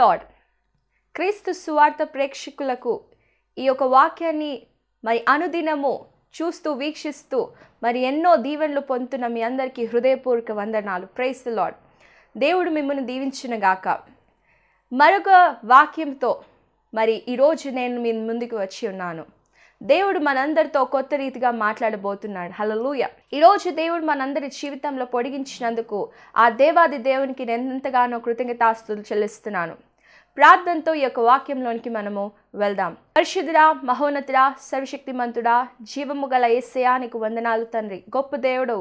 lord క్రీస్తు సువార్త ప్రేక్షకులకు ఈ యొక్క వాక్యాన్ని మరి అనుదినము చూస్తూ వీక్షిస్తూ మరి ఎన్నో దీవెనలు పొందుతున్న మీ అందరికీ హృదయపూర్వక వందనాలు ప్రైస్ లాడ్ దేవుడు మిమ్మల్ని దీవించిన గాక మరొక వాక్యంతో మరి ఈరోజు నేను మీ ముందుకు వచ్చి ఉన్నాను దేవుడు మనందరితో కొత్త రీతిగా మాట్లాడబోతున్నాడు హలలుయ ఈరోజు దేవుడు మనందరి జీవితంలో పొడిగించినందుకు ఆ దేవాది దేవునికి నేను ఎంతగానో కృతజ్ఞతాస్తులు చెల్లిస్తున్నాను ప్రార్థనతో ఈ యొక్క వాక్యంలోనికి మనము వెళ్దాం పరిశుద్ధుడా మహోన్నతుడా సర్వశక్తిమంతుడా జీవము గల ఏసయా నీకు వందనాలు తండ్రి గొప్ప దేవుడు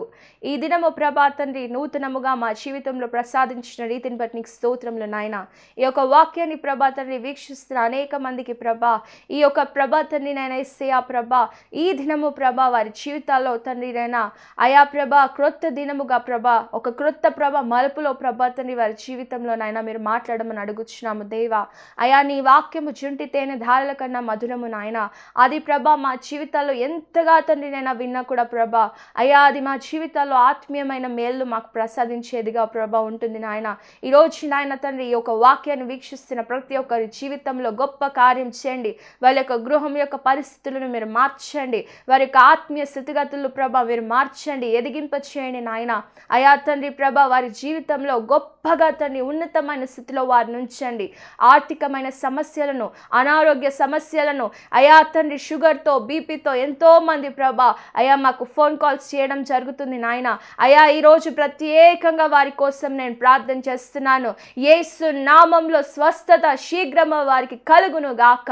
ఈ దినము ప్రభా తండ్రి నూతనముగా మా జీవితంలో ప్రసాదించిన రీతిని బట్టి నీకు స్తోత్రంలో నాయన ఈ యొక్క వాక్యాన్ని ప్రభా తండ్రి వీక్షిస్తున్న అనేక మందికి ప్రభా ఈ యొక్క ప్రభా తండ్రి నాయన ఏసయా ప్రభా ఈ దినము ప్రభా వారి జీవితాల్లో తండ్రి నైనా అయా ప్రభా క్రొత్త దినముగా ప్రభా ఒక క్రొత్త ప్రభ మలుపులో ప్రభా తండ్రి వారి జీవితంలో నాయన మీరు మాట్లాడమని అడుగుచున్నాము దేవా అయా నీ వాక్యము జుంటితేనే ధారల కన్నా మధురము నాయన అది ప్రభ మా జీవితాల్లో ఎంతగా తండ్రి నేను విన్నా కూడా ప్రభ అయ్యా అది మా జీవితాల్లో ఆత్మీయమైన మేళ్ళు మాకు ప్రసాదించేదిగా ప్రభ ఉంటుంది నాయన ఈరోజు నాయన తండ్రి ఈ యొక్క వాక్యాన్ని వీక్షిస్తున్న ప్రతి ఒక్కరి జీవితంలో గొప్ప కార్యం చేయండి వాళ్ళ యొక్క గృహం యొక్క పరిస్థితులను మీరు మార్చండి వారి యొక్క ఆత్మీయ స్థితిగతులు ప్రభ మీరు మార్చండి ఎదిగింప చేయండి నాయన అయా తండ్రి ప్రభ వారి జీవితంలో గొప్పగా తండ్రి ఉన్నతమైన స్థితిలో వారిని ఉంచండి ఆర్థికమైన సమస్యలను అనారో అనారోగ్య సమస్యలను అయా తండ్రి షుగర్తో బీపీతో ఎంతోమంది ప్రభా అయా మాకు ఫోన్ కాల్స్ చేయడం జరుగుతుంది నాయన అయా ఈరోజు ప్రత్యేకంగా వారి కోసం నేను ప్రార్థన చేస్తున్నాను ఏసు నామంలో స్వస్థత శీఘ్రము వారికి కలుగును గాక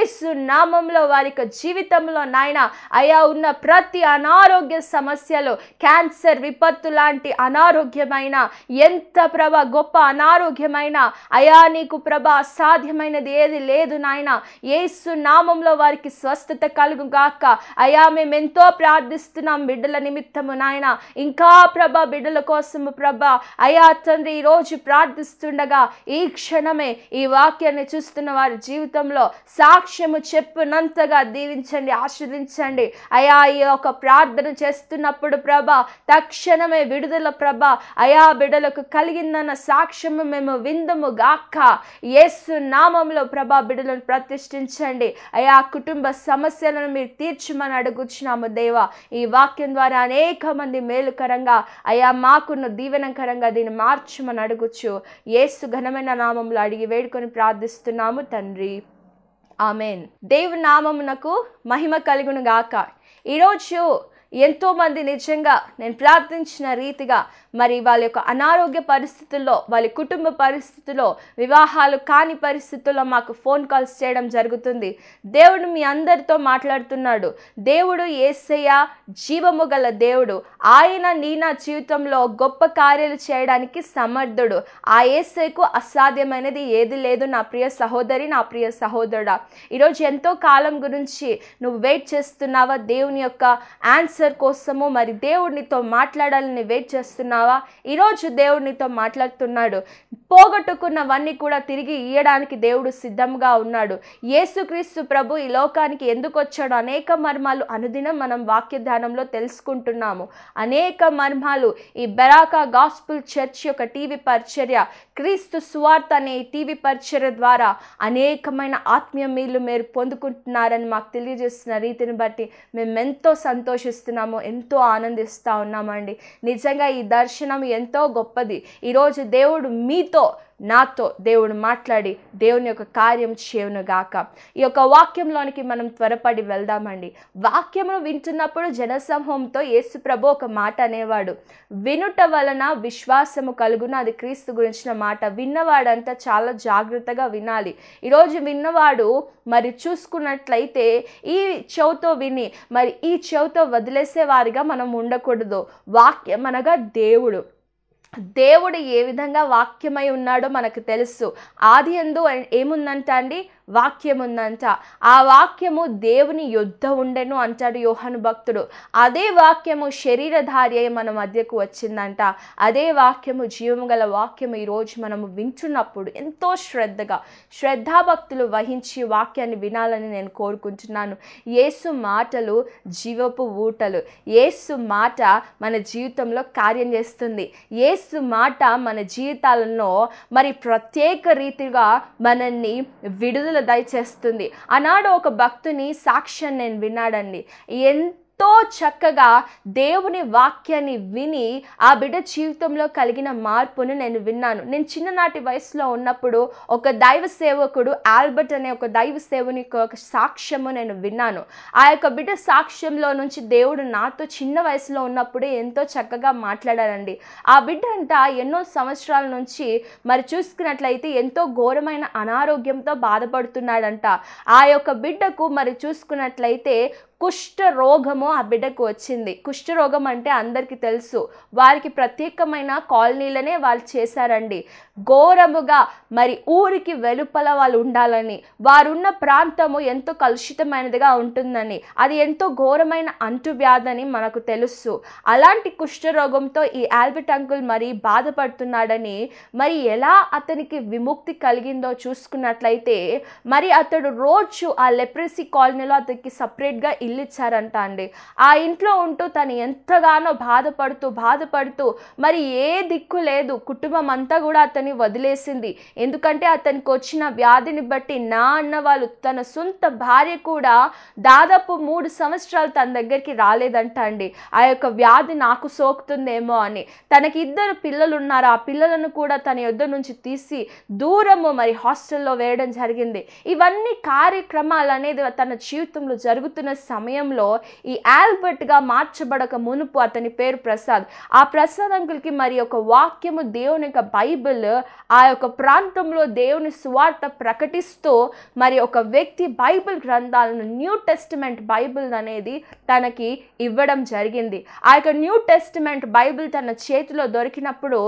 ఏసు నామంలో యొక్క జీవితంలో నాయన అయా ఉన్న ప్రతి అనారోగ్య సమస్యలు క్యాన్సర్ విపత్తు లాంటి అనారోగ్యమైన ఎంత ప్రభ గొప్ప అనారోగ్యమైన అయా నీకు ప్రభ అసాధ్యమైనది ఏది లేదు నాయన నాయన ఏసు నామంలో వారికి స్వస్థత కలుగు గాక అయా మేము ఎంతో ప్రార్థిస్తున్నాం బిడ్డల నిమిత్తము నాయన ఇంకా ప్రభ బిడ్డల కోసము ప్రభ అయా తండ్రి ఈరోజు ప్రార్థిస్తుండగా ఈ క్షణమే ఈ వాక్యాన్ని చూస్తున్న వారి జీవితంలో సాక్ష్యము చెప్పునంతగా దీవించండి ఆశ్రదించండి అయా ఈ యొక్క ప్రార్థన చేస్తున్నప్పుడు ప్రభ తక్షణమే విడుదల ప్రభ అయా బిడలకు కలిగిందన్న సాక్ష్యము మేము విందము గాక యేసు నామంలో ప్రభా ప్ర ప్రతిష్ఠించండి అయ్యా ఆ కుటుంబ సమస్యలను మీరు తీర్చమని అడుగుచున్నాము దేవ ఈ వాక్యం ద్వారా అనేక మంది మేలుకరంగా అయ్యా మాకున్న దీవెనకరంగా దీన్ని మార్చమని అడుగుచు ఏసు ఘనమైన నామంలో అడిగి వేడుకొని ప్రార్థిస్తున్నాము తండ్రి ఆమెన్ దేవు నామమునకు మహిమ కలుగును గాక ఈరోజు ఎంతోమంది నిజంగా నేను ప్రార్థించిన రీతిగా మరి వాళ్ళ యొక్క అనారోగ్య పరిస్థితుల్లో వాళ్ళ కుటుంబ పరిస్థితుల్లో వివాహాలు కాని పరిస్థితుల్లో మాకు ఫోన్ కాల్స్ చేయడం జరుగుతుంది దేవుడు మీ అందరితో మాట్లాడుతున్నాడు దేవుడు ఏసయ్య జీవము గల దేవుడు ఆయన నీ నా జీవితంలో గొప్ప కార్యాలు చేయడానికి సమర్థుడు ఆ ఏసైకు అసాధ్యమైనది ఏది లేదు నా ప్రియ సహోదరి నా ప్రియ సహోదరుడా ఈరోజు ఎంతో కాలం గురించి నువ్వు వెయిట్ చేస్తున్నావా దేవుని యొక్క ఆన్సర్ కోసము మరి దేవుడినితో మాట్లాడాలని వెయిట్ చేస్తున్నావు ప్రభావ ఈరోజు దేవుడు నీతో మాట్లాడుతున్నాడు పోగొట్టుకున్నవన్నీ కూడా తిరిగి ఇయ్యడానికి దేవుడు సిద్ధంగా ఉన్నాడు యేసుక్రీస్తు ప్రభు ఈ లోకానికి ఎందుకు వచ్చాడో అనేక మర్మాలు అనుదినం మనం వాక్య ధ్యానంలో తెలుసుకుంటున్నాము అనేక మర్మాలు ఈ బెరాకా గాస్పుల్ చర్చ్ యొక్క టీవీ పరిచర్య క్రీస్తు సువార్త అనే ఈ టీవీ పరిచర్య ద్వారా అనేకమైన ఆత్మీయ మీలు మీరు పొందుకుంటున్నారని మాకు తెలియజేస్తున్న రీతిని బట్టి మేమెంతో సంతోషిస్తున్నాము ఎంతో ఆనందిస్తూ ఉన్నామండి నిజంగా ఈ దర్శనం ఎంతో గొప్పది ఈరోజు దేవుడు మీతో నీతో నాతో దేవుడు మాట్లాడి దేవుని యొక్క కార్యం గాక ఈ యొక్క వాక్యంలోనికి మనం త్వరపడి వెళ్దామండి వాక్యమును వింటున్నప్పుడు జనసమూహంతో యేసుప్రభు ఒక మాట అనేవాడు వినుట వలన విశ్వాసము కలుగున అది క్రీస్తు గురించిన మాట విన్నవాడంతా చాలా జాగ్రత్తగా వినాలి ఈరోజు విన్నవాడు మరి చూసుకున్నట్లయితే ఈ చెవుతో విని మరి ఈ చెవుతో వదిలేసే వారిగా మనం ఉండకూడదు వాక్యం అనగా దేవుడు దేవుడు ఏ విధంగా వాక్యమై ఉన్నాడో మనకు తెలుసు ఆది ఎందు ఏముందంట అండి వాక్యం ఉందంట ఆ వాక్యము దేవుని యుద్ధ ఉండెను అంటాడు యోహను భక్తుడు అదే వాక్యము శరీరధారి అయి మన మధ్యకు వచ్చిందంట అదే వాక్యము జీవము గల వాక్యం ఈరోజు మనము వింటున్నప్పుడు ఎంతో శ్రద్ధగా శ్రద్ధాభక్తులు వహించి వాక్యాన్ని వినాలని నేను కోరుకుంటున్నాను యేసు మాటలు జీవపు ఊటలు ఏసు మాట మన జీవితంలో కార్యం చేస్తుంది ఏసు మాట మన జీవితాలలో మరి ప్రత్యేక రీతిగా మనల్ని విడుదల దయచేస్తుంది ఆనాడు ఒక భక్తుని సాక్ష్యం నేను విన్నాడండి ఎంత ఎంతో చక్కగా దేవుని వాక్యాన్ని విని ఆ బిడ్డ జీవితంలో కలిగిన మార్పును నేను విన్నాను నేను చిన్ననాటి వయసులో ఉన్నప్పుడు ఒక దైవ సేవకుడు ఆల్బర్ట్ అనే ఒక దైవ సేవుని ఒక సాక్ష్యము నేను విన్నాను ఆ యొక్క బిడ్డ సాక్ష్యంలో నుంచి దేవుడు నాతో చిన్న వయసులో ఉన్నప్పుడే ఎంతో చక్కగా మాట్లాడారండి ఆ బిడ్డ అంట ఎన్నో సంవత్సరాల నుంచి మరి చూసుకున్నట్లయితే ఎంతో ఘోరమైన అనారోగ్యంతో బాధపడుతున్నాడంట ఆ యొక్క బిడ్డకు మరి చూసుకున్నట్లయితే కుష్ఠ రోగము ఆ బిడ్డకు వచ్చింది కుష్ఠరోగం అంటే అందరికీ తెలుసు వారికి ప్రత్యేకమైన కాలనీలనే వాళ్ళు చేశారండి ఘోరముగా మరి ఊరికి వెలుపల వాళ్ళు ఉండాలని వారున్న ప్రాంతము ఎంతో కలుషితమైనదిగా ఉంటుందని అది ఎంతో ఘోరమైన అంటువ్యాధని మనకు తెలుసు అలాంటి కుష్ఠరోగంతో ఈ ఆల్బర్ట్ అంకుల్ మరి బాధపడుతున్నాడని మరి ఎలా అతనికి విముక్తి కలిగిందో చూసుకున్నట్లయితే మరి అతడు రోజు ఆ లెప్రసీ కాలనీలో అతనికి సపరేట్గా ఇల్లు ఇచ్చారంట అండి ఆ ఇంట్లో ఉంటూ తను ఎంతగానో బాధపడుతూ బాధపడుతూ మరి ఏ దిక్కు లేదు కుటుంబం అంతా కూడా అతన్ని వదిలేసింది ఎందుకంటే అతనికి వచ్చిన వ్యాధిని బట్టి నా వాళ్ళు తన సొంత భార్య కూడా దాదాపు మూడు సంవత్సరాలు తన దగ్గరికి రాలేదంట అండి ఆ యొక్క వ్యాధి నాకు సోకుతుందేమో అని తనకి ఇద్దరు పిల్లలు ఉన్నారు ఆ పిల్లలను కూడా తన యొద్ద నుంచి తీసి దూరము మరి హాస్టల్లో వేయడం జరిగింది ఇవన్నీ కార్యక్రమాలు అనేది తన జీవితంలో జరుగుతున్న సమయంలో ఈ ఆల్బర్ట్గా మార్చబడక మునుపు అతని పేరు ప్రసాద్ ఆ ప్రసాద్ అంకుల్కి మరి ఒక వాక్యము దేవుని యొక్క బైబిల్ ఆ యొక్క ప్రాంతంలో దేవుని సువార్త ప్రకటిస్తూ మరి ఒక వ్యక్తి బైబిల్ గ్రంథాలను న్యూ టెస్టిమెంట్ బైబిల్ అనేది తనకి ఇవ్వడం జరిగింది ఆ యొక్క న్యూ టెస్టిమెంట్ బైబిల్ తన చేతిలో దొరికినప్పుడు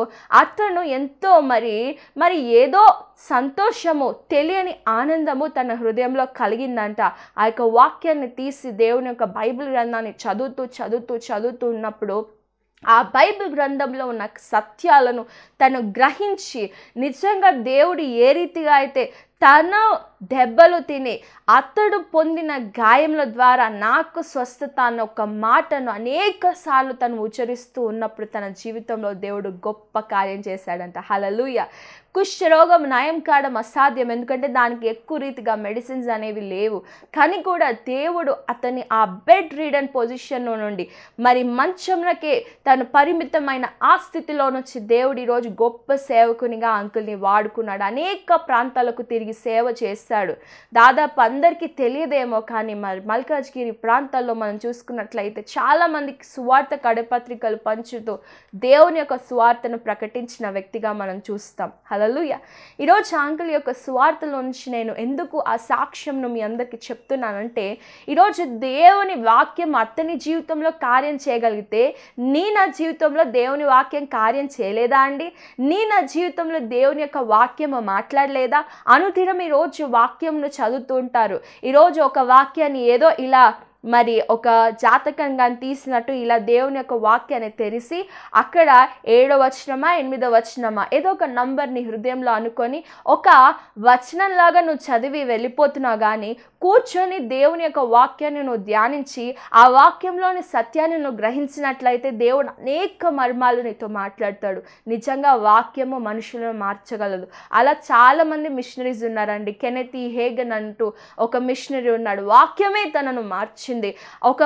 అతను ఎంతో మరి మరి ఏదో సంతోషము తెలియని ఆనందము తన హృదయంలో కలిగిందంట ఆ యొక్క వాక్యాన్ని తీసి దేవుని యొక్క బైబిల్ గ్రంథాన్ని చదువుతూ చదువుతూ చదువుతూ ఉన్నప్పుడు ఆ బైబిల్ గ్రంథంలో ఉన్న సత్యాలను తను గ్రహించి నిజంగా దేవుడు ఏ రీతిగా అయితే తన దెబ్బలు తిని అతడు పొందిన గాయముల ద్వారా నాకు స్వస్థత అన్న ఒక మాటను అనేక సార్లు తను ఉచ్చరిస్తూ ఉన్నప్పుడు తన జీవితంలో దేవుడు గొప్ప కార్యం చేశాడంట హలలుయ కుష్ఠరోగం నయం కావడం అసాధ్యం ఎందుకంటే దానికి ఎక్కువ రీతిగా మెడిసిన్స్ అనేవి లేవు కానీ కూడా దేవుడు అతని ఆ బెడ్ రీడన్ పొజిషన్లో నుండి మరి మంచంలకే తను పరిమితమైన ఆ స్థితిలో నుంచి దేవుడు ఈరోజు గొప్ప సేవకునిగా అంకుల్ని వాడుకున్నాడు అనేక ప్రాంతాలకు తిరిగి తిరిగి సేవ చేస్తాడు దాదాపు అందరికీ తెలియదేమో కానీ మరి మల్కాజ్గిరి ప్రాంతాల్లో మనం చూసుకున్నట్లయితే చాలామందికి సువార్త కడపత్రికలు పంచుతూ దేవుని యొక్క సువార్తను ప్రకటించిన వ్యక్తిగా మనం చూస్తాం హలలుయ ఈరోజు అంకుల్ యొక్క సువార్తలో నుంచి నేను ఎందుకు ఆ సాక్ష్యంను మీ అందరికీ చెప్తున్నానంటే ఈరోజు దేవుని వాక్యం అతని జీవితంలో కార్యం చేయగలిగితే నీ నా జీవితంలో దేవుని వాక్యం కార్యం చేయలేదా అండి నీ నా జీవితంలో దేవుని యొక్క వాక్యం మాట్లాడలేదా అను దినం ఈరోజు వాక్యంను చదువుతుంటారు ఈరోజు ఒక వాక్యాన్ని ఏదో ఇలా మరి ఒక జాతకంగా తీసినట్టు ఇలా దేవుని యొక్క వాక్యాన్ని తెరిసి అక్కడ ఏడో వచనమా ఎనిమిదో వచనమా ఏదో ఒక నంబర్ని హృదయంలో అనుకొని ఒక వచనంలాగా నువ్వు చదివి వెళ్ళిపోతున్నావు కానీ కూర్చొని దేవుని యొక్క వాక్యాన్ని నువ్వు ధ్యానించి ఆ వాక్యంలోని సత్యాన్ని నువ్వు గ్రహించినట్లయితే దేవుడు అనేక మర్మాలు నీతో మాట్లాడతాడు నిజంగా వాక్యము మనుషులను మార్చగలదు అలా చాలామంది మిషనరీస్ ఉన్నారండి కెనెతి హేగన్ అంటూ ఒక మిషనరీ ఉన్నాడు వాక్యమే తనను మార్చింది వచ్చింది ఒక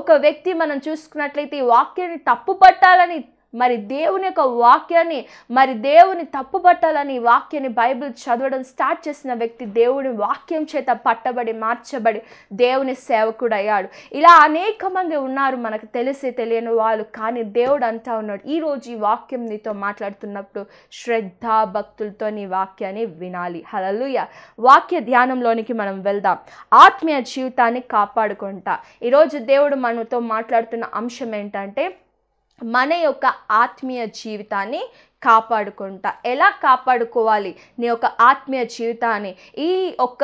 ఒక వ్యక్తి మనం చూసుకున్నట్లయితే ఈ వాక్యాన్ని తప్పు పట్టాలని మరి దేవుని యొక్క వాక్యాన్ని మరి దేవుని తప్పుపట్టాలని వాక్యాన్ని బైబిల్ చదవడం స్టార్ట్ చేసిన వ్యక్తి దేవుని వాక్యం చేత పట్టబడి మార్చబడి దేవుని సేవకుడు అయ్యాడు ఇలా అనేక మంది ఉన్నారు మనకు తెలిసి తెలియని వాళ్ళు కానీ దేవుడు అంటా ఉన్నాడు ఈరోజు ఈ వాక్యం నీతో మాట్లాడుతున్నప్పుడు శ్రద్ధ భక్తులతో నీ వాక్యాన్ని వినాలి హలలుయ వాక్య ధ్యానంలోనికి మనం వెళ్దాం ఆత్మీయ జీవితాన్ని కాపాడుకుంటా ఈరోజు దేవుడు మనతో మాట్లాడుతున్న అంశం ఏంటంటే మన యొక్క ఆత్మీయ జీవితాన్ని కాపాడుకుంటా ఎలా కాపాడుకోవాలి నీ యొక్క ఆత్మీయ జీవితాన్ని ఈ ఒక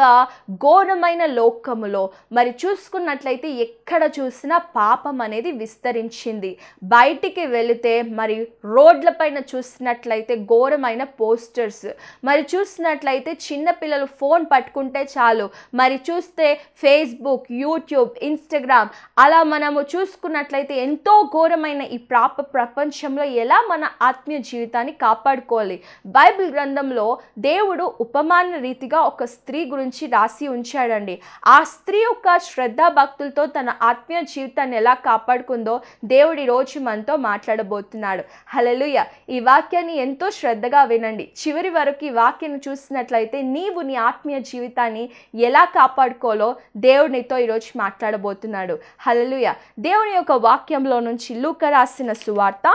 ఘోరమైన లోకములో మరి చూసుకున్నట్లయితే ఎక్కడ చూసినా పాపం అనేది విస్తరించింది బయటికి వెళితే మరి రోడ్లపైన చూసినట్లయితే ఘోరమైన పోస్టర్స్ మరి చూసినట్లయితే చిన్నపిల్లలు ఫోన్ పట్టుకుంటే చాలు మరి చూస్తే ఫేస్బుక్ యూట్యూబ్ ఇన్స్టాగ్రామ్ అలా మనము చూసుకున్నట్లయితే ఎంతో ఘోరమైన ఈ ప్రాప ప్రపంచంలో ఎలా మన ఆత్మీయ జీవితాన్ని దాన్ని కాపాడుకోవాలి బైబిల్ గ్రంథంలో దేవుడు ఉపమాన రీతిగా ఒక స్త్రీ గురించి రాసి ఉంచాడండి ఆ స్త్రీ యొక్క శ్రద్ధ భక్తులతో తన ఆత్మీయ జీవితాన్ని ఎలా కాపాడుకుందో దేవుడి రోజు మనతో మాట్లాడబోతున్నాడు హలలుయ ఈ వాక్యాన్ని ఎంతో శ్రద్ధగా వినండి చివరి వరకు ఈ వాక్యాన్ని చూసినట్లయితే నీవు నీ ఆత్మీయ జీవితాన్ని ఎలా కాపాడుకోలో దేవుడు ఈరోజు మాట్లాడబోతున్నాడు హలలుయ దేవుని యొక్క వాక్యంలో నుంచి లూక రాసిన సువార్త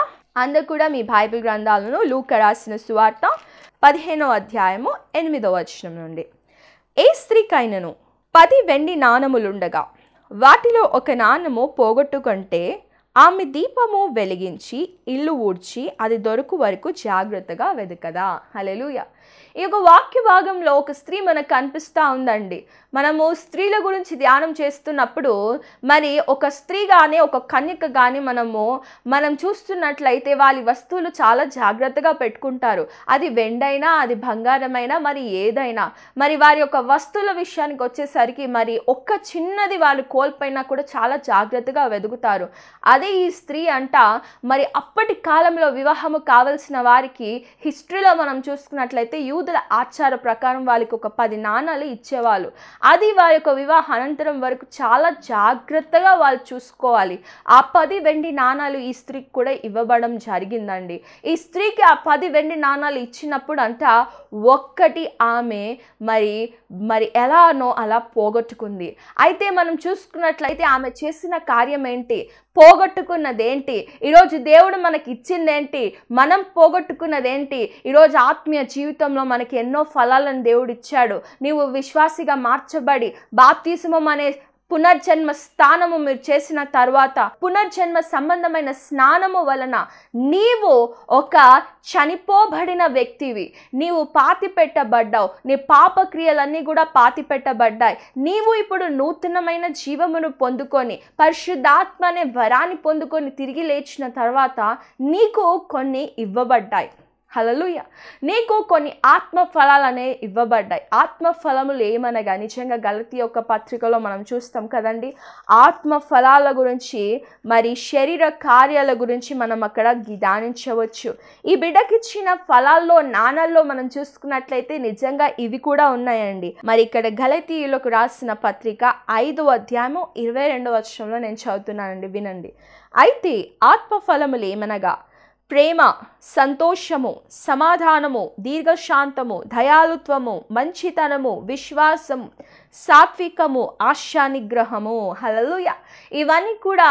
అందరు కూడా మీ బైబిల్ గ్రంథాలను లూక రాసిన సువార్త పదిహేనో అధ్యాయము ఎనిమిదవ వచనం నుండి ఏ స్త్రీకైనను పది వెండి నాణములుండగా వాటిలో ఒక నాణము పోగొట్టుకుంటే ఆమె దీపము వెలిగించి ఇల్లు ఊడ్చి అది దొరకు వరకు జాగ్రత్తగా వెదకదా హలెలుయ ఈ యొక్క వాక్య భాగంలో ఒక స్త్రీ మనకు కనిపిస్తూ ఉందండి మనము స్త్రీల గురించి ధ్యానం చేస్తున్నప్పుడు మరి ఒక స్త్రీ కానీ ఒక కన్యక కానీ మనము మనం చూస్తున్నట్లయితే వాళ్ళ వస్తువులు చాలా జాగ్రత్తగా పెట్టుకుంటారు అది వెండైనా అది బంగారమైనా మరి ఏదైనా మరి వారి యొక్క వస్తువుల విషయానికి వచ్చేసరికి మరి ఒక్క చిన్నది వాళ్ళు కోల్పోయినా కూడా చాలా జాగ్రత్తగా వెదుగుతారు అదే ఈ స్త్రీ అంట మరి అప్పటి కాలంలో వివాహము కావలసిన వారికి హిస్టరీలో మనం చూసుకున్నట్లయితే యూదుల ఆచార ప్రకారం వాళ్ళకి ఒక పది నాణాలు ఇచ్చేవాళ్ళు అది వారి యొక్క వివాహ అనంతరం వరకు చాలా జాగ్రత్తగా వాళ్ళు చూసుకోవాలి ఆ పది వెండి నాణాలు ఈ స్త్రీకి కూడా ఇవ్వబడం జరిగిందండి ఈ స్త్రీకి ఆ పది వెండి నాణాలు ఇచ్చినప్పుడు అంట ఒక్కటి ఆమె మరి మరి ఎలానో అలా పోగొట్టుకుంది అయితే మనం చూసుకున్నట్లయితే ఆమె చేసిన కార్యం ఏంటి పోగొట్టుకున్నదేంటి ఈరోజు దేవుడు మనకి ఇచ్చిందేంటి మనం పోగొట్టుకున్నదేంటి ఈరోజు ఆత్మీయ జీవితంలో మనకి ఎన్నో ఫలాలను దేవుడు ఇచ్చాడు నీవు విశ్వాసిగా మార్చబడి బాప్తీసమం అనే పునర్జన్మ స్థానము మీరు చేసిన తర్వాత పునర్జన్మ సంబంధమైన స్నానము వలన నీవు ఒక చనిపోబడిన వ్యక్తివి నీవు పాతి పెట్టబడ్డావు నీ పాపక్రియలన్నీ కూడా పాతి పెట్టబడ్డాయి నీవు ఇప్పుడు నూతనమైన జీవమును పొందుకొని పరిశుద్ధాత్మ అనే వరాన్ని పొందుకొని తిరిగి లేచిన తర్వాత నీకు కొన్ని ఇవ్వబడ్డాయి హలలుయ నీకు కొన్ని ఆత్మఫలాలు అనేవి ఇవ్వబడ్డాయి ఆత్మఫలములు ఏమనగా నిజంగా గలతీ యొక్క పత్రికలో మనం చూస్తాం కదండి ఆత్మఫలాల గురించి మరి శరీర కార్యాల గురించి మనం అక్కడ ధ్యానించవచ్చు ఈ బిడ్డకిచ్చిన ఫలాల్లో నాణల్లో మనం చూసుకున్నట్లయితే నిజంగా ఇవి కూడా ఉన్నాయండి మరి ఇక్కడ గలతీయులకు రాసిన పత్రిక ఐదో అధ్యాయము ఇరవై రెండవ నేను చదువుతున్నానండి వినండి అయితే ఆత్మఫలములు ఏమనగా ప్రేమ సంతోషము సమాధానము దీర్ఘశాంతము దయాలుత్వము మంచితనము విశ్వాసం సాత్వికము ఆశానిగ్రహము హలలుయ ఇవన్నీ కూడా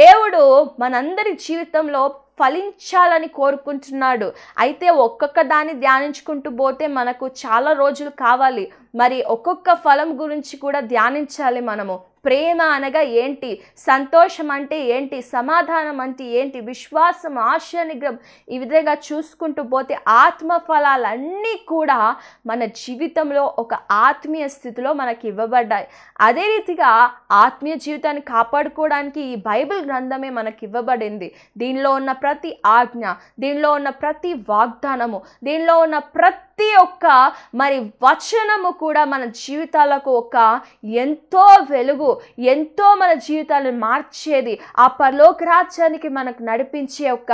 దేవుడు మనందరి జీవితంలో ఫలించాలని కోరుకుంటున్నాడు అయితే ఒక్కొక్క దాన్ని ధ్యానించుకుంటూ పోతే మనకు చాలా రోజులు కావాలి మరి ఒక్కొక్క ఫలం గురించి కూడా ధ్యానించాలి మనము ప్రేమ అనగా ఏంటి సంతోషం అంటే ఏంటి సమాధానం అంటే ఏంటి విశ్వాసం నిగ్రహం ఈ విధంగా చూసుకుంటూ పోతే ఆత్మఫలాలన్నీ కూడా మన జీవితంలో ఒక ఆత్మీయ స్థితిలో మనకి ఇవ్వబడ్డాయి అదే రీతిగా ఆత్మీయ జీవితాన్ని కాపాడుకోవడానికి ఈ బైబిల్ గ్రంథమే మనకి ఇవ్వబడింది దీనిలో ఉన్న ప్రతి ఆజ్ఞ దీనిలో ఉన్న ప్రతి వాగ్దానము దీనిలో ఉన్న ప్రతి ఒక్క మరి వచనము కూడా మన జీవితాలకు ఒక ఎంతో వెలుగు ఎంతో మన జీవితాలను మార్చేది ఆ పరలోక రాజ్యానికి మనకు నడిపించే ఒక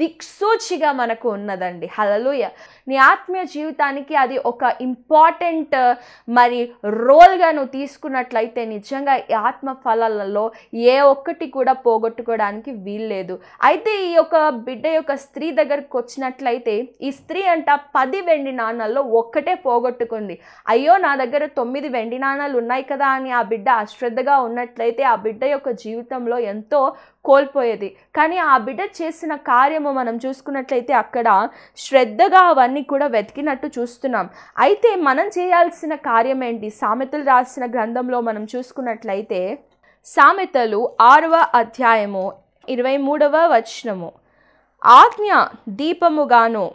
దిక్సూచిగా మనకు ఉన్నదండి హలలుయ నీ ఆత్మీయ జీవితానికి అది ఒక ఇంపార్టెంట్ మరి రోల్గా నువ్వు తీసుకున్నట్లయితే నిజంగా ఈ ఆత్మ ఫలాలలో ఏ ఒక్కటి కూడా పోగొట్టుకోవడానికి వీల్లేదు అయితే ఈ యొక్క బిడ్డ యొక్క స్త్రీ దగ్గరకు వచ్చినట్లయితే ఈ స్త్రీ అంట పది వెండి నాణాల్లో ఒక్కటే పోగొట్టుకుంది అయ్యో నా దగ్గర తొమ్మిది వెండి నాణాలు ఉన్నాయి కదా అని ఆ బిడ్డ ఆశ్చర్య అశ్రద్ధగా ఉన్నట్లయితే ఆ బిడ్డ యొక్క జీవితంలో ఎంతో కోల్పోయేది కానీ ఆ బిడ్డ చేసిన కార్యము మనం చూసుకున్నట్లయితే అక్కడ శ్రద్ధగా అవన్నీ కూడా వెతికినట్టు చూస్తున్నాం అయితే మనం చేయాల్సిన కార్యం ఏంటి సామెతలు రాసిన గ్రంథంలో మనం చూసుకున్నట్లయితే సామెతలు ఆరవ అధ్యాయము ఇరవై మూడవ వచనము ఆజ్ఞ దీపముగాను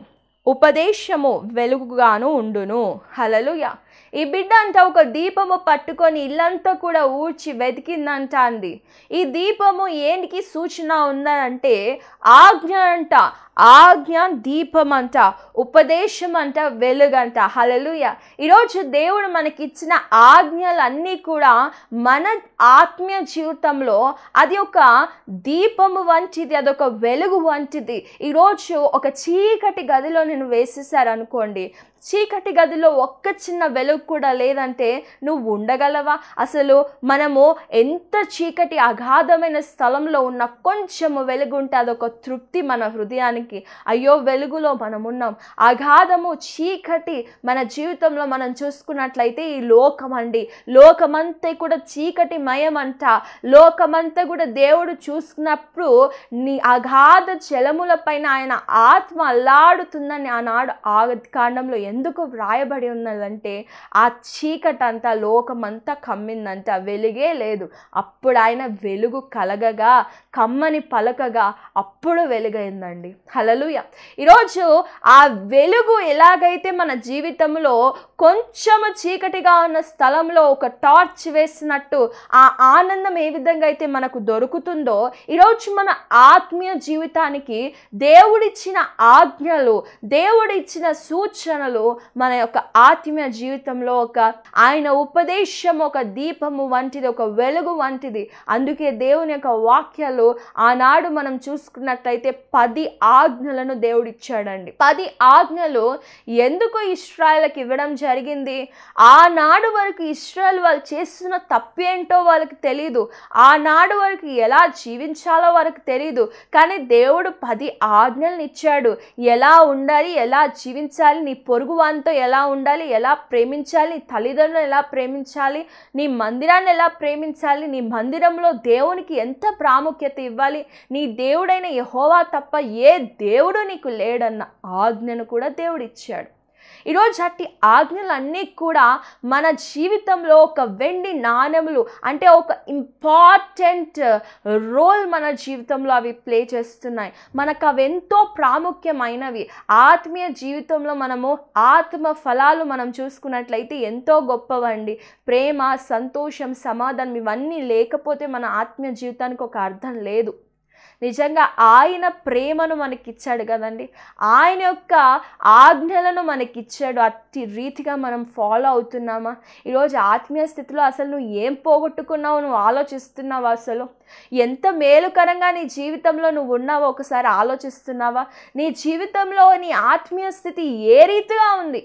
ఉపదేశము వెలుగుగాను ఉండును హలలుయా ఈ బిడ్డ అంట ఒక దీపము పట్టుకొని ఇల్లంతా కూడా ఊడ్చి వెతికిందంట అంది ఈ దీపము ఏంటికి సూచన ఉందంటే ఆజ్ఞ అంట ఆజ్ఞ దీపం అంట ఉపదేశం అంట వెలుగంట హలలుయ ఈరోజు దేవుడు మనకిచ్చిన ఆజ్ఞలన్నీ కూడా మన ఆత్మీయ జీవితంలో అది ఒక దీపము వంటిది అదొక వెలుగు వంటిది ఈరోజు ఒక చీకటి గదిలో నేను వేసేసారనుకోండి చీకటి గదిలో ఒక్క చిన్న వెలుగు కూడా లేదంటే నువ్వు ఉండగలవా అసలు మనము ఎంత చీకటి అగాధమైన స్థలంలో ఉన్న కొంచెము వెలుగుంటే అదొక తృప్తి మన హృదయానికి ఉన్నప్పటికీ అయ్యో వెలుగులో మనం ఉన్నాం అగాధము చీకటి మన జీవితంలో మనం చూసుకున్నట్లయితే ఈ లోకం అండి లోకమంతా కూడా చీకటి మయమంట లోకమంతా కూడా దేవుడు చూసుకున్నప్పుడు నీ అగాధ జలముల పైన ఆయన ఆత్మ అల్లాడుతుందని ఆనాడు ఆ కాండంలో ఎందుకు వ్రాయబడి ఉన్నదంటే ఆ చీకటి అంతా లోకమంతా కమ్మిందంట వెలుగే లేదు అప్పుడు ఆయన వెలుగు కలగగా కమ్మని పలకగా అప్పుడు వెలుగైందండి హలలుయ ఈరోజు ఆ వెలుగు ఎలాగైతే మన జీవితంలో కొంచెము చీకటిగా ఉన్న స్థలంలో ఒక టార్చ్ వేసినట్టు ఆ ఆనందం ఏ విధంగా అయితే మనకు దొరుకుతుందో ఈరోజు మన ఆత్మీయ జీవితానికి దేవుడిచ్చిన ఆజ్ఞలు దేవుడిచ్చిన సూచనలు మన యొక్క ఆత్మీయ జీవితంలో ఒక ఆయన ఉపదేశం ఒక దీపము వంటిది ఒక వెలుగు వంటిది అందుకే దేవుని యొక్క వాక్యాలు ఆనాడు మనం చూసుకున్నట్లయితే పది ఆ ఆజ్ఞలను దేవుడిచ్చాడండి పది ఆజ్ఞలు ఎందుకు ఇస్రాయల్కి ఇవ్వడం జరిగింది ఆనాడు వరకు ఇస్రాయల్ వాళ్ళు చేస్తున్న తప్పేంటో వాళ్ళకి తెలీదు ఆనాడు వరకు ఎలా జీవించాలో వాళ్ళకి తెలీదు కానీ దేవుడు పది ఆజ్ఞలను ఇచ్చాడు ఎలా ఉండాలి ఎలా జీవించాలి నీ పొరుగు వానితో ఎలా ఉండాలి ఎలా ప్రేమించాలి నీ తల్లిదండ్రులను ఎలా ప్రేమించాలి నీ మందిరాన్ని ఎలా ప్రేమించాలి నీ మందిరంలో దేవునికి ఎంత ప్రాముఖ్యత ఇవ్వాలి నీ దేవుడైన యహోవా తప్ప ఏ దేవుడు నీకు లేడన్న ఆజ్ఞను కూడా దేవుడిచ్చాడు ఈరోజు అట్టి ఆజ్ఞలన్నీ కూడా మన జీవితంలో ఒక వెండి నాణ్యములు అంటే ఒక ఇంపార్టెంట్ రోల్ మన జీవితంలో అవి ప్లే చేస్తున్నాయి మనకు అవి ఎంతో ప్రాముఖ్యమైనవి ఆత్మీయ జీవితంలో మనము ఆత్మ ఫలాలు మనం చూసుకున్నట్లయితే ఎంతో గొప్పవండి ప్రేమ సంతోషం సమాధానం ఇవన్నీ లేకపోతే మన ఆత్మీయ జీవితానికి ఒక అర్థం లేదు నిజంగా ఆయన ప్రేమను మనకిచ్చాడు కదండి ఆయన యొక్క ఆజ్ఞలను మనకిచ్చాడు అతి రీతిగా మనం ఫాలో అవుతున్నామా ఈరోజు ఆత్మీయ స్థితిలో అసలు నువ్వు ఏం పోగొట్టుకున్నావు నువ్వు ఆలోచిస్తున్నావా అసలు ఎంత మేలుకరంగా నీ జీవితంలో నువ్వు ఉన్నావో ఒకసారి ఆలోచిస్తున్నావా నీ జీవితంలో నీ ఆత్మీయ స్థితి ఏ రీతిగా ఉంది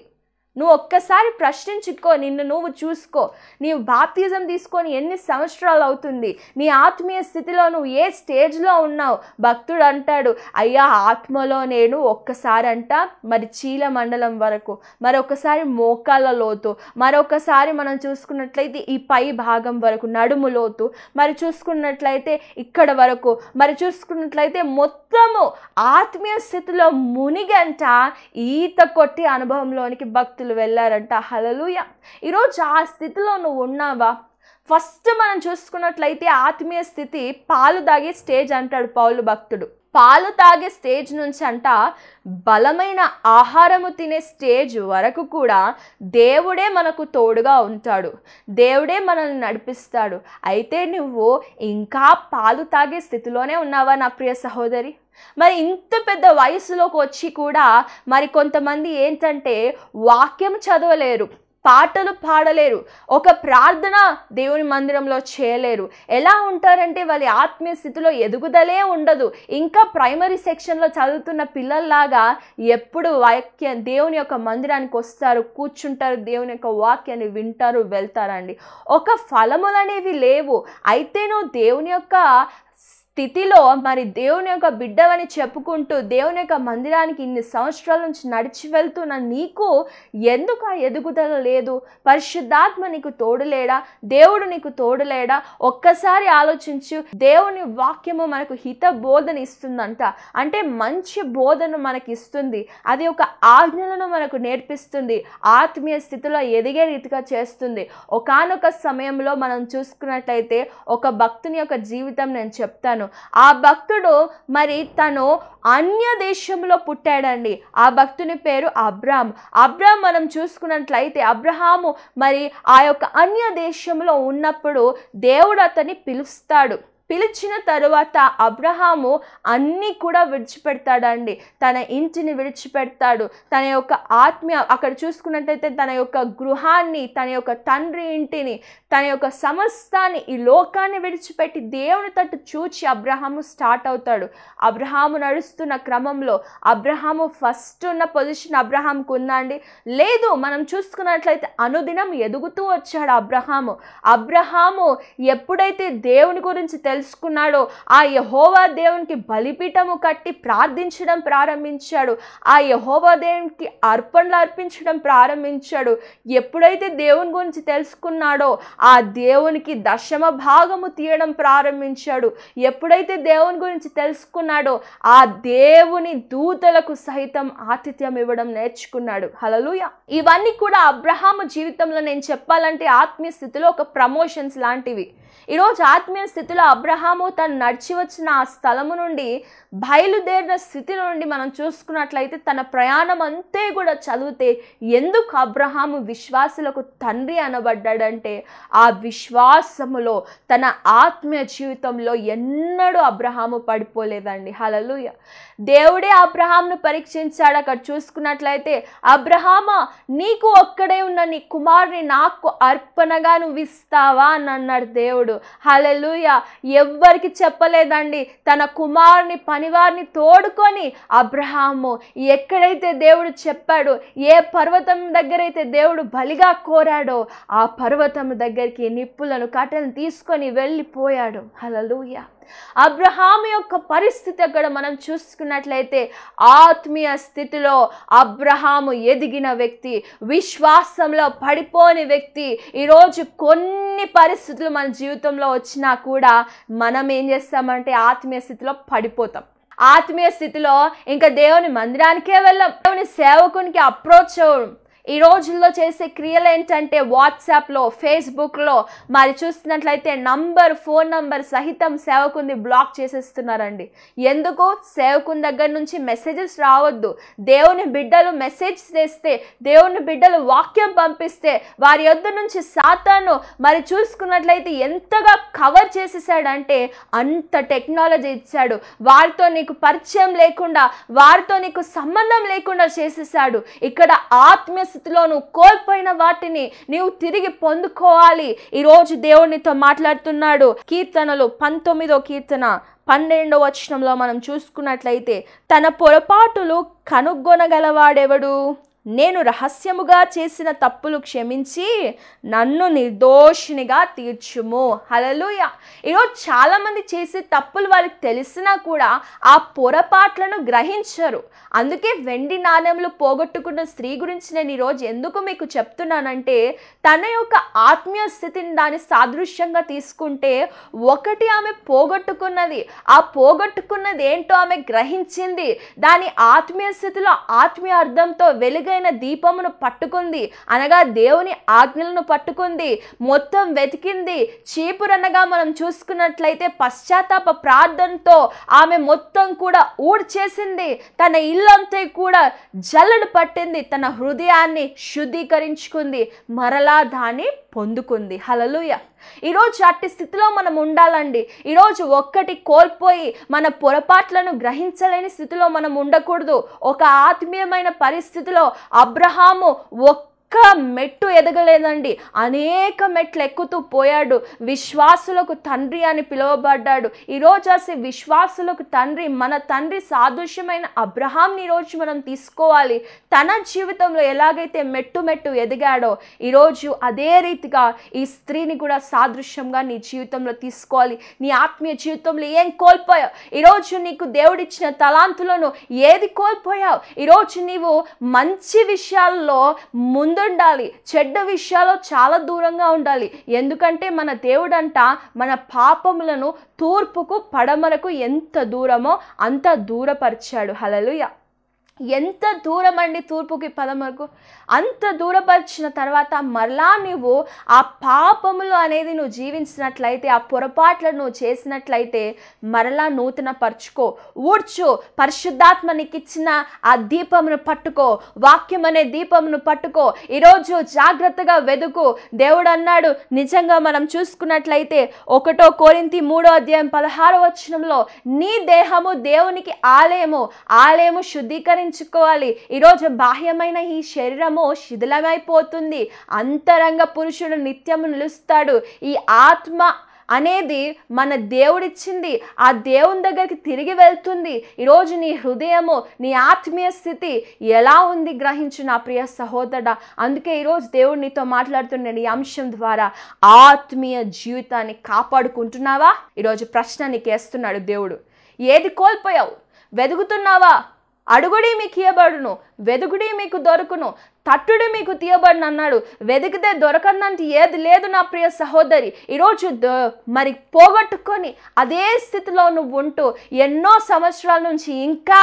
నువ్వు ఒక్కసారి ప్రశ్నించుకో నిన్ను నువ్వు చూసుకో నీవు బాప్తిజం తీసుకొని ఎన్ని సంవత్సరాలు అవుతుంది నీ ఆత్మీయ స్థితిలో నువ్వు ఏ స్టేజ్లో ఉన్నావు భక్తుడు అంటాడు అయ్యా ఆత్మలో నేను ఒక్కసారి అంట మరి చీల మండలం వరకు మరొకసారి మోకాల లోతు మరొకసారి మనం చూసుకున్నట్లయితే ఈ పై భాగం వరకు నడుము లోతు మరి చూసుకున్నట్లయితే ఇక్కడ వరకు మరి చూసుకున్నట్లయితే మొత్తము ఆత్మీయ స్థితిలో మునిగంట ఈత కొట్టి అనుభవంలోనికి భక్తులు విశ్వాసులు వెళ్ళారంట హలలుయ ఈరోజు ఆ స్థితిలో నువ్వు ఉన్నావా ఫస్ట్ మనం చూసుకున్నట్లయితే ఆత్మీయ స్థితి పాలు తాగే స్టేజ్ అంటాడు పౌలు భక్తుడు పాలు తాగే స్టేజ్ నుంచి అంట బలమైన ఆహారము తినే స్టేజ్ వరకు కూడా దేవుడే మనకు తోడుగా ఉంటాడు దేవుడే మనల్ని నడిపిస్తాడు అయితే నువ్వు ఇంకా పాలు తాగే స్థితిలోనే ఉన్నావా నా ప్రియ సహోదరి మరి ఇంత పెద్ద వయసులోకి వచ్చి కూడా మరి కొంతమంది ఏంటంటే వాక్యం చదవలేరు పాటలు పాడలేరు ఒక ప్రార్థన దేవుని మందిరంలో చేయలేరు ఎలా ఉంటారంటే వాళ్ళ ఆత్మీయ స్థితిలో ఎదుగుదలే ఉండదు ఇంకా ప్రైమరీ సెక్షన్లో చదువుతున్న పిల్లల్లాగా ఎప్పుడు వాక్యం దేవుని యొక్క మందిరానికి వస్తారు కూర్చుంటారు దేవుని యొక్క వాక్యాన్ని వింటారు వెళ్తారండి ఒక ఫలములు అనేవి లేవు అయితేను దేవుని యొక్క స్థితిలో మరి దేవుని యొక్క బిడ్డవని చెప్పుకుంటూ దేవుని యొక్క మందిరానికి ఇన్ని సంవత్సరాల నుంచి నడిచి వెళ్తున్న నీకు ఎందుకు ఆ ఎదుగుదల లేదు పరిశుద్ధాత్మ నీకు తోడులేడా దేవుడు నీకు తోడులేడా ఒక్కసారి ఆలోచించు దేవుని వాక్యము మనకు హిత బోధన ఇస్తుందంట అంటే మంచి బోధన మనకి ఇస్తుంది అది ఒక ఆజ్ఞలను మనకు నేర్పిస్తుంది ఆత్మీయ స్థితిలో ఎదిగే రీతిగా చేస్తుంది ఒకనొక సమయంలో మనం చూసుకున్నట్లయితే ఒక భక్తుని యొక్క జీవితం నేను చెప్తాను ఆ భక్తుడు మరి తను అన్య దేశంలో పుట్టాడండి ఆ భక్తుని పేరు అబ్రామ్ అబ్రామ్ మనం చూసుకున్నట్లయితే అబ్రహాము మరి ఆ యొక్క అన్య దేశంలో ఉన్నప్పుడు దేవుడు అతన్ని పిలుస్తాడు పిలిచిన తరువాత అబ్రహాము అన్నీ కూడా విడిచిపెడతాడండి తన ఇంటిని విడిచిపెడతాడు తన యొక్క ఆత్మీయ అక్కడ చూసుకున్నట్టయితే తన యొక్క గృహాన్ని తన యొక్క తండ్రి ఇంటిని తన యొక్క సమస్తాన్ని ఈ లోకాన్ని విడిచిపెట్టి దేవుని తట్టు చూచి అబ్రహాము స్టార్ట్ అవుతాడు అబ్రహాము నడుస్తున్న క్రమంలో అబ్రహాము ఫస్ట్ ఉన్న పొజిషన్ అబ్రహాంకు ఉందండి లేదు మనం చూసుకున్నట్లయితే అనుదినం ఎదుగుతూ వచ్చాడు అబ్రహాము అబ్రహాము ఎప్పుడైతే దేవుని గురించి తెలుసు తెలుసుకున్నాడో ఆ యహోవా దేవునికి బలిపీఠము కట్టి ప్రార్థించడం ప్రారంభించాడు ఆ యహోవా దేవునికి అర్పణలు అర్పించడం ప్రారంభించాడు ఎప్పుడైతే దేవుని గురించి తెలుసుకున్నాడో ఆ దేవునికి దశమ భాగము తీయడం ప్రారంభించాడు ఎప్పుడైతే దేవుని గురించి తెలుసుకున్నాడో ఆ దేవుని దూతలకు సహితం ఆతిథ్యం ఇవ్వడం నేర్చుకున్నాడు హలలుయ ఇవన్నీ కూడా అబ్రహాము జీవితంలో నేను చెప్పాలంటే ఆత్మీయ స్థితిలో ఒక ప్రమోషన్స్ లాంటివి ఈరోజు ఆత్మీయ స్థితిలో అబ్రహాము తను నడిచి వచ్చిన ఆ స్థలము నుండి బయలుదేరిన స్థితి నుండి మనం చూసుకున్నట్లయితే తన ప్రయాణం అంతే కూడా చదివితే ఎందుకు అబ్రహాము విశ్వాసులకు తండ్రి అనబడ్డాడంటే ఆ విశ్వాసములో తన ఆత్మీయ జీవితంలో ఎన్నడూ అబ్రహాము పడిపోలేదండి హలలుయ దేవుడే అబ్రహాంను పరీక్షించాడు అక్కడ చూసుకున్నట్లయితే అబ్రహామా నీకు ఒక్కడే ఉన్న నీ కుమారుని నాకు అర్పణగా నువ్వు ఇస్తావా అని అన్నాడు దేవుడు దేవుడు హలలుయ ఎవ్వరికి చెప్పలేదండి తన కుమారుని పనివారిని తోడుకొని అబ్రహాము ఎక్కడైతే దేవుడు చెప్పాడు ఏ పర్వతం దగ్గరైతే దేవుడు బలిగా కోరాడో ఆ పర్వతం దగ్గరికి నిప్పులను కట్టెలను తీసుకొని వెళ్ళిపోయాడు హలలుయా అబ్రహాం యొక్క పరిస్థితి అక్కడ మనం చూసుకున్నట్లయితే ఆత్మీయ స్థితిలో అబ్రహాము ఎదిగిన వ్యక్తి విశ్వాసంలో పడిపోని వ్యక్తి ఈరోజు కొన్ని పరిస్థితులు మన జీవితంలో వచ్చినా కూడా మనం ఏం చేస్తామంటే ఆత్మీయ స్థితిలో పడిపోతాం ఆత్మీయ స్థితిలో ఇంకా దేవుని మందిరానికే వెళ్ళాం దేవుని సేవకునికి అప్రోచ్ అవ్వడం ఈ రోజుల్లో చేసే క్రియలు ఏంటంటే వాట్సాప్లో ఫేస్బుక్లో మరి చూస్తున్నట్లయితే నంబర్ ఫోన్ నంబర్ సహితం సేవకుంది బ్లాక్ చేసేస్తున్నారండి ఎందుకు సేవకుని దగ్గర నుంచి మెసేజెస్ రావద్దు దేవుని బిడ్డలు మెసేజ్ చేస్తే దేవుని బిడ్డలు వాక్యం పంపిస్తే వారి యొద్ద నుంచి సాతాను మరి చూసుకున్నట్లయితే ఎంతగా కవర్ చేసేసాడంటే అంత టెక్నాలజీ ఇచ్చాడు వారితో నీకు పరిచయం లేకుండా వారితో నీకు సంబంధం లేకుండా చేసేసాడు ఇక్కడ ఆత్మీయ పరిస్థితిలోనూ కోల్పోయిన వాటిని నీవు తిరిగి పొందుకోవాలి ఈరోజు దేవుడినితో మాట్లాడుతున్నాడు కీర్తనలు పంతొమ్మిదో కీర్తన పన్నెండవ వచనంలో మనం చూసుకున్నట్లయితే తన పొరపాటులు కనుగొనగలవాడెవడు నేను రహస్యముగా చేసిన తప్పులు క్షమించి నన్ను నిర్దోషినిగా తీర్చుము హలలుయ ఈరోజు చాలామంది చేసే తప్పులు వారికి తెలిసినా కూడా ఆ పొరపాట్లను గ్రహించరు అందుకే వెండి నాణ్యములు పోగొట్టుకున్న స్త్రీ గురించి నేను ఈరోజు ఎందుకు మీకు చెప్తున్నానంటే తన యొక్క ఆత్మీయ స్థితిని దాని సాదృశ్యంగా తీసుకుంటే ఒకటి ఆమె పోగొట్టుకున్నది ఆ పోగొట్టుకున్నది ఏంటో ఆమె గ్రహించింది దాని ఆత్మీయ స్థితిలో ఆత్మీయ అర్థంతో వెలుగ అసలైన దీపమును పట్టుకుంది అనగా దేవుని ఆజ్ఞలను పట్టుకుంది మొత్తం వెతికింది చీపురనగా మనం చూసుకున్నట్లయితే పశ్చాత్తాప ప్రార్థనతో ఆమె మొత్తం కూడా ఊడ్చేసింది తన ఇల్లంతా కూడా జల్లడు పట్టింది తన హృదయాన్ని శుద్ధీకరించుకుంది మరలా దాన్ని పొందుకుంది హలలుయ ఈరోజు అట్టి స్థితిలో మనం ఉండాలండి ఈరోజు ఒక్కటి కోల్పోయి మన పొరపాట్లను గ్రహించలేని స్థితిలో మనం ఉండకూడదు ఒక ఆత్మీయమైన పరిస్థితిలో అబ్రహాము ఒక్క ఒక్క మెట్టు ఎదగలేదండి అనేక మెట్లు ఎక్కుతూ పోయాడు విశ్వాసులకు తండ్రి అని పిలువబడ్డాడు ఈరోజు అసలు విశ్వాసులకు తండ్రి మన తండ్రి సాదృశ్యమైన అబ్రహాంని ఈరోజు మనం తీసుకోవాలి తన జీవితంలో ఎలాగైతే మెట్టు మెట్టు ఎదిగాడో ఈరోజు అదే రీతిగా ఈ స్త్రీని కూడా సాదృశ్యంగా నీ జీవితంలో తీసుకోవాలి నీ ఆత్మీయ జీవితంలో ఏం కోల్పోయావు ఈరోజు నీకు దేవుడిచ్చిన తలాంతులను ఏది కోల్పోయావు ఈరోజు నీవు మంచి విషయాల్లో ముందు ముందుండాలి చెడ్డ విషయాలు చాలా దూరంగా ఉండాలి ఎందుకంటే మన దేవుడంట మన పాపములను తూర్పుకు పడమరకు ఎంత దూరమో అంత దూరపరిచాడు హలలుయ ఎంత దూరం అండి తూర్పుకి పదం వరకు అంత దూరపరిచిన తర్వాత మరలా నువ్వు ఆ పాపములు అనేది నువ్వు జీవించినట్లయితే ఆ పొరపాట్లను నువ్వు చేసినట్లయితే మరలా నూతన పరుచుకో ఊడ్చు పరిశుద్ధాత్మ నీకిచ్చిన ఆ దీపమును పట్టుకో వాక్యం అనే దీపమును పట్టుకో ఈరోజు జాగ్రత్తగా వెదుకు దేవుడు అన్నాడు నిజంగా మనం చూసుకున్నట్లయితే ఒకటో కోరింతి మూడో అధ్యాయం పదహారో వచనంలో నీ దేహము దేవునికి ఆలయము ఆలయము శుద్ధీకరించి నిగ్రహించుకోవాలి ఈరోజు బాహ్యమైన ఈ శరీరము శిథిలమైపోతుంది అంతరంగ పురుషుడు నిత్యము నిలుస్తాడు ఈ ఆత్మ అనేది మన దేవుడిచ్చింది ఆ దేవుని దగ్గరికి తిరిగి వెళ్తుంది ఈరోజు నీ హృదయము నీ ఆత్మీయ స్థితి ఎలా ఉంది గ్రహించు నా ప్రియ సహోదరుడ అందుకే ఈరోజు దేవుడు నీతో మాట్లాడుతున్నాడు ఈ అంశం ద్వారా ఆత్మీయ జీవితాన్ని కాపాడుకుంటున్నావా ఈరోజు ప్రశ్న నీకేస్తున్నాడు దేవుడు ఏది కోల్పోయావు వెదుగుతున్నావా అడుగుడి మీకు ఇయ్యబడును వెదుగుడి మీకు దొరుకును తట్టుడి మీకు తీయబడిన అన్నాడు వెదికితే దొరకందంటే ఏది లేదు నా ప్రియ సహోదరి ఈరోజు మరి పోగొట్టుకొని అదే స్థితిలో నువ్వు ఉంటూ ఎన్నో సంవత్సరాల నుంచి ఇంకా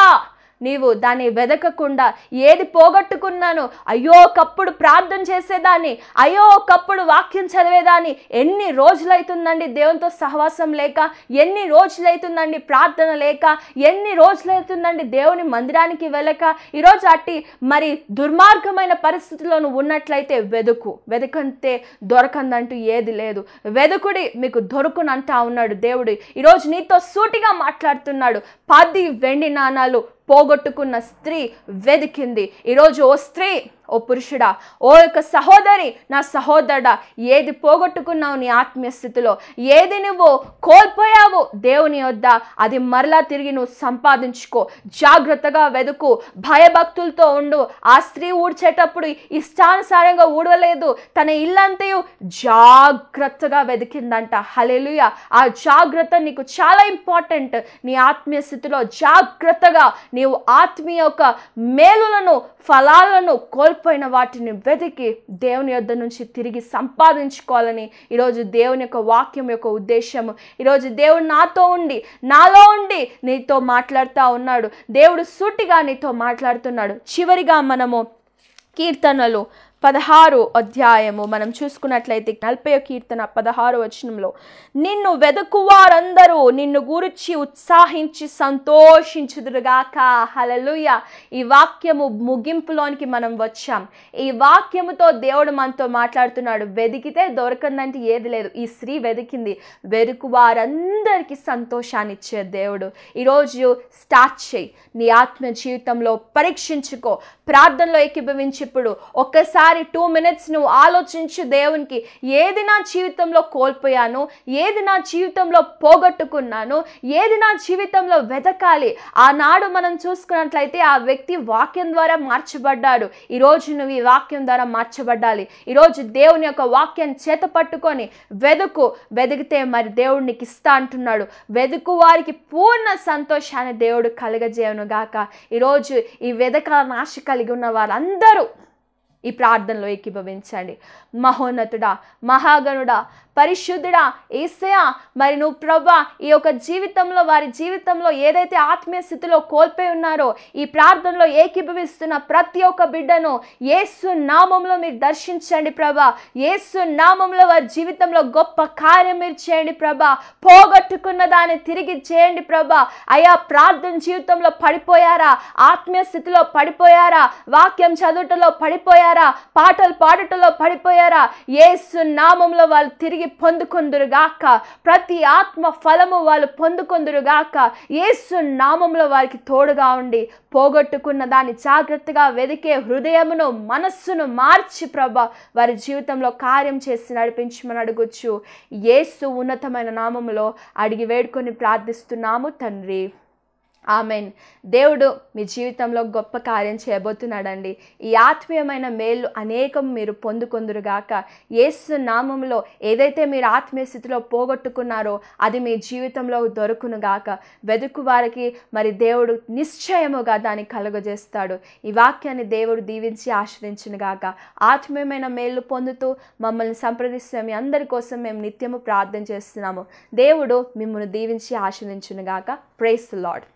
నీవు దాన్ని వెదకకుండా ఏది పోగొట్టుకున్నాను అయ్యో ఒకప్పుడు ప్రార్థన చేసేదాన్ని అయ్యో ఒకప్పుడు వాక్యం చదివేదాన్ని ఎన్ని రోజులైతుందండి దేవునితో సహవాసం లేక ఎన్ని రోజులైతుందండి ప్రార్థన లేక ఎన్ని రోజులైతుందండి దేవుని మందిరానికి వెళ్ళక ఈరోజు అట్టి మరి దుర్మార్గమైన పరిస్థితుల్లోను ఉన్నట్లయితే వెదుకు వెదకంతే దొరకందంటూ ఏది లేదు వెదుకుడి మీకు దొరుకునంటా ఉన్నాడు దేవుడు ఈరోజు నీతో సూటిగా మాట్లాడుతున్నాడు పది వెండి నాణాలు పోగొట్టుకున్న స్త్రీ వెదికింది ఈరోజు ఓ స్త్రీ ఓ పురుషుడా ఓ యొక్క సహోదరి నా సహోదరుడా ఏది పోగొట్టుకున్నావు నీ ఆత్మీయ స్థితిలో ఏది నువ్వు కోల్పోయావు దేవుని వద్ద అది మరలా తిరిగి నువ్వు సంపాదించుకో జాగ్రత్తగా వెదుకు భయభక్తులతో ఉండు ఆ స్త్రీ ఊడ్చేటప్పుడు ఇష్టానుసారంగా ఊడవలేదు తన ఇల్లంతయు జాగ్రత్తగా వెతికిందంట హలెలుయ ఆ జాగ్రత్త నీకు చాలా ఇంపార్టెంట్ నీ ఆత్మీయ స్థితిలో జాగ్రత్తగా నీవు ఆత్మీయ యొక్క మేలులను ఫలాలను కోల్ కోల్పోయిన వాటిని వెతికి దేవుని యొద్ నుంచి తిరిగి సంపాదించుకోవాలని ఈరోజు దేవుని యొక్క వాక్యం యొక్క ఉద్దేశము ఈరోజు దేవుడు నాతో ఉండి నాలో ఉండి నీతో మాట్లాడుతూ ఉన్నాడు దేవుడు సూటిగా నీతో మాట్లాడుతున్నాడు చివరిగా మనము కీర్తనలు పదహారు అధ్యాయము మనం చూసుకున్నట్లయితే నలభై కీర్తన పదహారు వచనంలో నిన్ను వారందరూ నిన్ను గురించి ఉత్సాహించి సంతోషించుదురుగాక హలలుయ ఈ వాక్యము ముగింపులోనికి మనం వచ్చాం ఈ వాక్యముతో దేవుడు మనతో మాట్లాడుతున్నాడు వెదికితే దొరకందంటే ఏది లేదు ఈ స్త్రీ వెదికింది వెరుకు వారందరికీ సంతోషాన్ని ఇచ్చే దేవుడు ఈరోజు స్టార్ట్ చేయి నీ ఆత్మ జీవితంలో పరీక్షించుకో ప్రార్థనలో ఏకీభవించి ఇప్పుడు ఒక్కసారి ఒక్కసారి టూ మినిట్స్ నువ్వు ఆలోచించు దేవునికి ఏది నా జీవితంలో కోల్పోయాను ఏది నా జీవితంలో పోగొట్టుకున్నాను ఏది నా జీవితంలో వెతకాలి ఆనాడు మనం చూసుకున్నట్లయితే ఆ వ్యక్తి వాక్యం ద్వారా మార్చబడ్డాడు ఈరోజు నువ్వు ఈ వాక్యం ద్వారా మార్చబడ్డాలి ఈరోజు దేవుని యొక్క వాక్యం చేత పట్టుకొని వెదుకు వెదిగితే మరి దేవుడు నీకు ఇస్తా అంటున్నాడు వెదుకు వారికి పూర్ణ సంతోషాన్ని దేవుడు కలగజేయను గాక ఈరోజు ఈ వెదకాల నాశ కలిగి ఉన్న వారందరూ ఈ ప్రార్థనలో ఏకీభవించండి మహోన్నతుడా మహాగణుడా పరిశుద్ధుడా ఏసయా మరి నువ్వు ప్రభా ఈ యొక్క జీవితంలో వారి జీవితంలో ఏదైతే ఆత్మీయ స్థితిలో కోల్పోయి ఉన్నారో ఈ ప్రార్థనలో ఏకీభవిస్తున్న ప్రతి ఒక్క బిడ్డను ఏసు నామంలో మీరు దర్శించండి ప్రభా ఏసు నామంలో వారి జీవితంలో గొప్ప కార్యం మీరు చేయండి ప్రభా పోగొట్టుకున్న దాన్ని తిరిగి చేయండి ప్రభా అయా ప్రార్థన జీవితంలో పడిపోయారా ఆత్మీయ స్థితిలో పడిపోయారా వాక్యం చదువుటలో పడిపోయారా పడిపోయారా పాటలు పాడటంలో పడిపోయారా ఏసు నామంలో వాళ్ళు తిరిగి పొందుకుందురు గాక ప్రతి ఆత్మ ఫలము వాళ్ళు పొందుకుందురు గాక ఏసు నామంలో వారికి తోడుగా ఉండి పోగొట్టుకున్న దాన్ని జాగ్రత్తగా వెదికే హృదయమును మనస్సును మార్చి ప్రభ వారి జీవితంలో కార్యం చేసి నడిపించమని అడగొచ్చు ఏసు ఉన్నతమైన నామంలో అడిగి వేడుకొని ప్రార్థిస్తున్నాము తండ్రి ఆమెన్ దేవుడు మీ జీవితంలో గొప్ప కార్యం చేయబోతున్నాడండి ఈ ఆత్మీయమైన మేలు అనేకం మీరు పొందుకొందురుగాక యేసు నామంలో ఏదైతే మీరు ఆత్మీయ స్థితిలో పోగొట్టుకున్నారో అది మీ జీవితంలో దొరుకునుగాక వెదుకు వారికి మరి దేవుడు నిశ్చయముగా దాన్ని కలుగజేస్తాడు ఈ వాక్యాన్ని దేవుడు దీవించి ఆశ్రయించునుగాక ఆత్మీయమైన మేలు పొందుతూ మమ్మల్ని సంప్రదిస్తే మీ అందరి కోసం మేము నిత్యము ప్రార్థన చేస్తున్నాము దేవుడు మిమ్మల్ని దీవించి ఆశ్రయించునుగాక ప్రైస్ లాడ్